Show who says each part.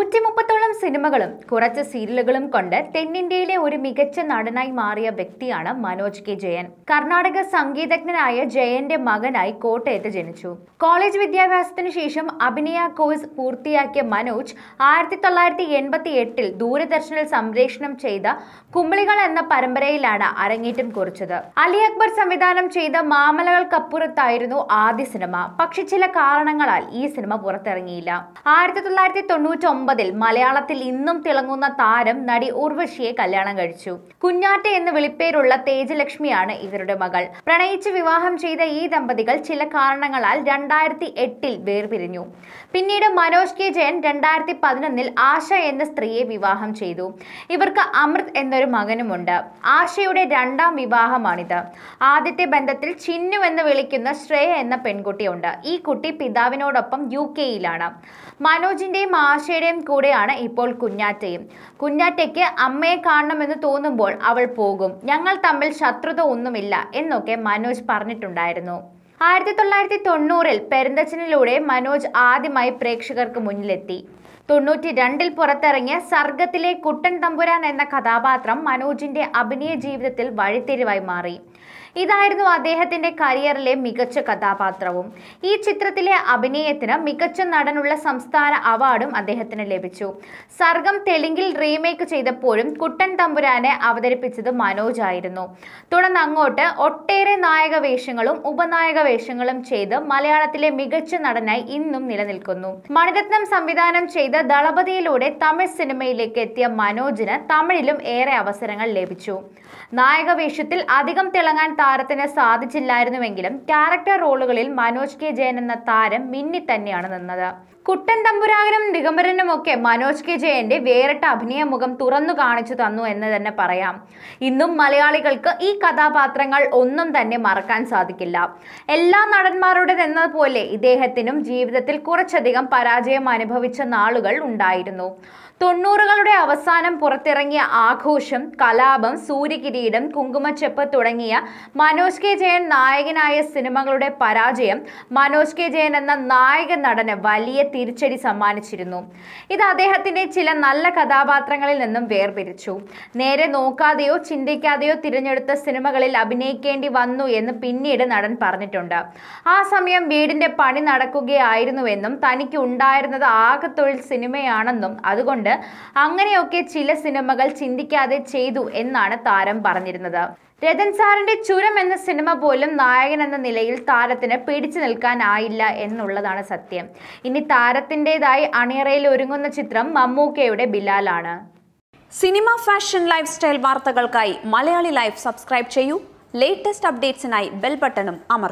Speaker 1: നൂറ്റി മുപ്പത്തോളം സിനിമകളും കുറച്ച് സീരിയലുകളും കൊണ്ട് തെന്നിന്ത്യയിലെ ഒരു മികച്ച നടനായി മാറിയ വ്യക്തിയാണ് മനോജ് കെ ജയൻ കർണാടക സംഗീതജ്ഞനായ ജയന്റെ മകനായി കോട്ടയത്ത് ജനിച്ചു കോളേജ് വിദ്യാഭ്യാസത്തിന് ശേഷം അഭിനയ കോഴ്സ് പൂർത്തിയാക്കിയ മനോജ് ആയിരത്തി തൊള്ളായിരത്തി എൺപത്തി എട്ടിൽ ദൂരദർശനിൽ സംപ്രേഷണം ചെയ്ത കുമ്പളികൾ എന്ന പരമ്പരയിലാണ് അരങ്ങേറ്റം കുറിച്ചത് അലി അക്ബർ സംവിധാനം ചെയ്ത മാമലകൾക്കപ്പുറത്തായിരുന്നു ആദ്യ സിനിമ പക്ഷെ ചില കാരണങ്ങളാൽ ഈ സിനിമ പുറത്തിറങ്ങിയില്ല ആയിരത്തി തൊള്ളായിരത്തി തൊണ്ണൂറ്റി ഒമ്പതിൽ മലയാളത്തിൽ ഇന്നും തിളങ്ങുന്ന താരം നടി ഉർവശിയെ കല്യാണം കഴിച്ചു കുഞ്ഞാറ്റ എന്ന് വിളിപ്പേരുള്ള തേജലക്ഷ്മിയാണ് ഇവരുടെ മകൾ പ്രണയിച്ച് വിവാഹം ചെയ്ത ഈ ദമ്പതികൾ ചില കാരണങ്ങളാൽ രണ്ടായിരത്തി എട്ടിൽ വേർപിരിഞ്ഞു പിന്നീട് മനോജ് കെ ജയൻ രണ്ടായിരത്തി പതിനൊന്നിൽ ആശ എന്ന സ്ത്രീയെ വിവാഹം ചെയ്തു ഇവർക്ക് അമൃത് എന്നൊരു മകനുമുണ്ട് ആശയുടെ രണ്ടാം വിവാഹമാണിത് ആദ്യത്തെ ബന്ധത്തിൽ ചിന്നു എന്ന് വിളിക്കുന്ന ശ്രേയ എന്ന പെൺകുട്ടിയുണ്ട് ഈ കുട്ടി പിതാവിനോടൊപ്പം യു കെയിലാണ് മനോജിന്റെയും ആശയുടെയും കൂടെയാണ് ഇപ്പോൾ കുഞ്ഞാറ്റയും കുഞ്ഞാറ്റയ്ക്ക് അമ്മയെ കാണണമെന്ന് തോന്നുമ്പോൾ അവൾ പോകും ഞങ്ങൾ തമ്മിൽ ശത്രുത ഒന്നുമില്ല എന്നൊക്കെ മനോജ് പറഞ്ഞിട്ടുണ്ടായിരുന്നു ആയിരത്തി തൊള്ളായിരത്തി തൊണ്ണൂറിൽ പെരുന്തച്ചനിലൂടെ മനോജ് ആദ്യമായി പ്രേക്ഷകർക്ക് മുന്നിലെത്തി തൊണ്ണൂറ്റി രണ്ടിൽ പുറത്തിറങ്ങിയ സർഗത്തിലെ കുട്ടൻ തമ്പുരാൻ എന്ന കഥാപാത്രം മനോജിന്റെ അഭിനയ ജീവിതത്തിൽ വഴിത്തിരിവായി മാറി ഇതായിരുന്നു അദ്ദേഹത്തിന്റെ കരിയറിലെ മികച്ച കഥാപാത്രവും ഈ ചിത്രത്തിലെ അഭിനയത്തിന് മികച്ച നടനുള്ള സംസ്ഥാന അവാർഡും അദ്ദേഹത്തിന് ലഭിച്ചു സർഗം തെലുങ്കിൽ റീമേക്ക് ചെയ്തപ്പോഴും കുട്ടൻ തമ്പുരാനെ അവതരിപ്പിച്ചത് മനോജ് ആയിരുന്നു തുടർന്ന് അങ്ങോട്ട് ഒട്ടേറെ നായക വേഷങ്ങളും ഉപനായക വേഷങ്ങളും ചെയ്ത് മലയാളത്തിലെ മികച്ച നടനായി ഇന്നും നിലനിൽക്കുന്നു മണിരത്നം സംവിധാനം ചെയ്ത ദളപതിയിലൂടെ തമിഴ് സിനിമയിലേക്ക് എത്തിയ മനോജിന് തമിഴിലും ഏറെ അവസരങ്ങൾ ലഭിച്ചു നായക വേഷത്തിൽ അധികം തിളങ്ങാൻ താരത്തിന് സാധിച്ചില്ലായിരുന്നുവെങ്കിലും ക്യാരക്ടർ റോളുകളിൽ മനോജ് കെ ജയൻ എന്ന താരം മിന്നി തന്നെയാണ് നിന്നത് കുട്ടൻ തമ്പുരാകനും ദിഗംബരനും ഒക്കെ മനോജ് കെ ജയന്റെ വേറിട്ട അഭിനയ മുഖം തുറന്നു കാണിച്ചു തന്നു എന്ന് തന്നെ പറയാം ഇന്നും മലയാളികൾക്ക് ഈ കഥാപാത്രങ്ങൾ ഒന്നും തന്നെ മറക്കാൻ സാധിക്കില്ല എല്ലാ നടന്മാരുടേതെന്നതുപോലെ ഇദ്ദേഹത്തിനും ജീവിതത്തിൽ കുറച്ചധികം പരാജയം അനുഭവിച്ച നാളുകൾ ഉണ്ടായിരുന്നു തൊണ്ണൂറുകളുടെ അവസാനം പുറത്തിറങ്ങിയ ആഘോഷം കലാപം സൂര്യകിരീടം കുങ്കുമച്ചെപ്പ് തുടങ്ങിയ മനോജ് കെ ജയൻ നായകനായ സിനിമകളുടെ പരാജയം മനോജ് കെ ജയൻ എന്ന നായക നടന് വലിയ തിരിച്ചടി സമ്മാനിച്ചിരുന്നു ഇത് അദ്ദേഹത്തിന്റെ ചില നല്ല കഥാപാത്രങ്ങളിൽ നിന്നും വേർപിരിച്ചു നേരെ നോക്കാതെയോ ചിന്തിക്കാതെയോ തിരഞ്ഞെടുത്ത സിനിമകളിൽ അഭിനയിക്കേണ്ടി വന്നു എന്ന് പിന്നീട് നടൻ പറഞ്ഞിട്ടുണ്ട് ആ സമയം വീടിന്റെ പണി നടക്കുകയായിരുന്നുവെന്നും തനിക്ക് ഉണ്ടായിരുന്നത് ആകെ തൊഴിൽ സിനിമയാണെന്നും അതുകൊണ്ട് അങ്ങനെയൊക്കെ ചില സിനിമകൾ ചിന്തിക്കാതെ ചെയ്തു എന്നാണ് താരം പറഞ്ഞിരുന്നത് രതൻ സാറിന്റെ ചുരം എന്ന സിനിമ പോലും നായകൻ എന്ന നിലയിൽ താരത്തിന് പിടിച്ചു നിൽക്കാനായില്ല എന്നുള്ളതാണ് സത്യം ഇനി താരത്തിൻ്റെതായി അണിയറയിൽ ഒരുങ്ങുന്ന ചിത്രം മമ്മൂക്കയുടെ ബിലാലാണ് സിനിമ ഫാഷൻ ലൈഫ് സ്റ്റൈൽ വാർത്തകൾക്കായി മലയാളി ലൈഫ് സബ്സ്ക്രൈബ് ചെയ്യൂ ലേറ്റസ്റ്റ് അപ്ഡേറ്റ്സിനായി ബെൽ ബട്ടണും അമർ